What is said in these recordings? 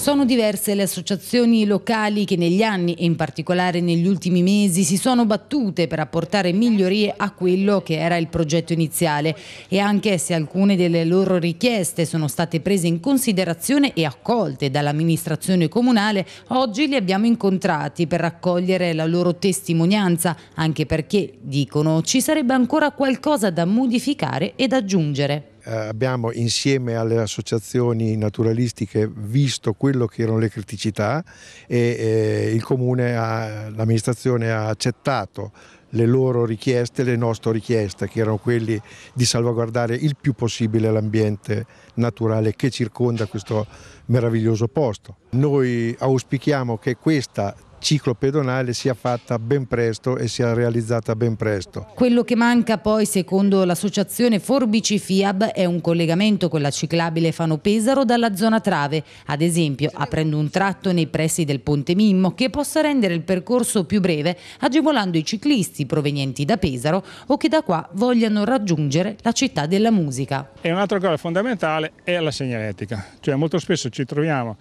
Sono diverse le associazioni locali che negli anni e in particolare negli ultimi mesi si sono battute per apportare migliorie a quello che era il progetto iniziale e anche se alcune delle loro richieste sono state prese in considerazione e accolte dall'amministrazione comunale, oggi li abbiamo incontrati per raccogliere la loro testimonianza, anche perché, dicono, ci sarebbe ancora qualcosa da modificare ed aggiungere. Eh, abbiamo insieme alle associazioni naturalistiche visto quello che erano le criticità e il comune, ha, l'amministrazione ha accettato le loro richieste, le nostre richieste, che erano quelle di salvaguardare il più possibile l'ambiente naturale che circonda questo meraviglioso posto. Noi auspichiamo che questa ciclo pedonale sia fatta ben presto e sia realizzata ben presto. Quello che manca poi secondo l'associazione Forbici FIAB è un collegamento con la ciclabile Fano Pesaro dalla zona trave, ad esempio aprendo un tratto nei pressi del Ponte Mimmo che possa rendere il percorso più breve agevolando i ciclisti provenienti da Pesaro o che da qua vogliano raggiungere la città della musica. E un'altra cosa fondamentale è la segnaletica, cioè molto spesso ci troviamo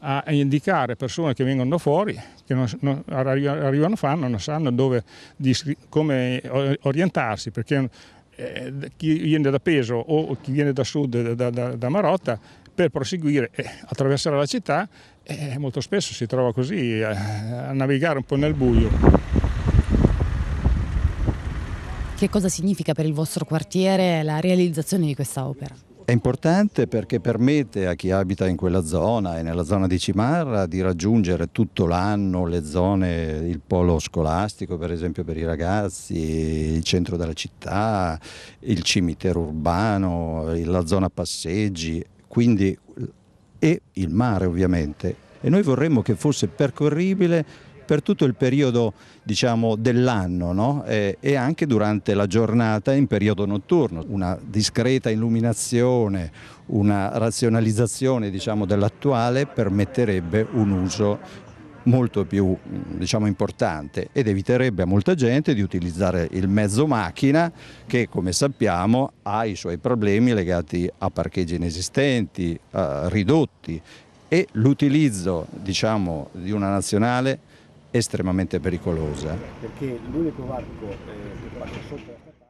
a indicare persone che vengono fuori, che non, non, arrivano fanno, non sanno dove, come orientarsi, perché eh, chi viene da Peso o chi viene da sud, da, da, da Marotta, per proseguire e eh, attraversare la città, eh, molto spesso si trova così eh, a navigare un po' nel buio. Che cosa significa per il vostro quartiere la realizzazione di questa opera? È importante perché permette a chi abita in quella zona e nella zona di Cimarra di raggiungere tutto l'anno le zone, il polo scolastico per esempio per i ragazzi, il centro della città, il cimitero urbano, la zona passeggi quindi, e il mare ovviamente. E noi vorremmo che fosse percorribile per tutto il periodo diciamo, dell'anno no? e, e, anche durante la giornata in periodo notturno. Una discreta illuminazione, una razionalizzazione diciamo, dell'attuale permetterebbe un uso molto più diciamo, importante ed eviterebbe a molta gente di utilizzare il mezzo macchina che come sappiamo ha i suoi problemi legati a parcheggi inesistenti, eh, ridotti e l'utilizzo diciamo, di una nazionale estremamente pericolosa. Perché l'unico varco eh, che passa sotto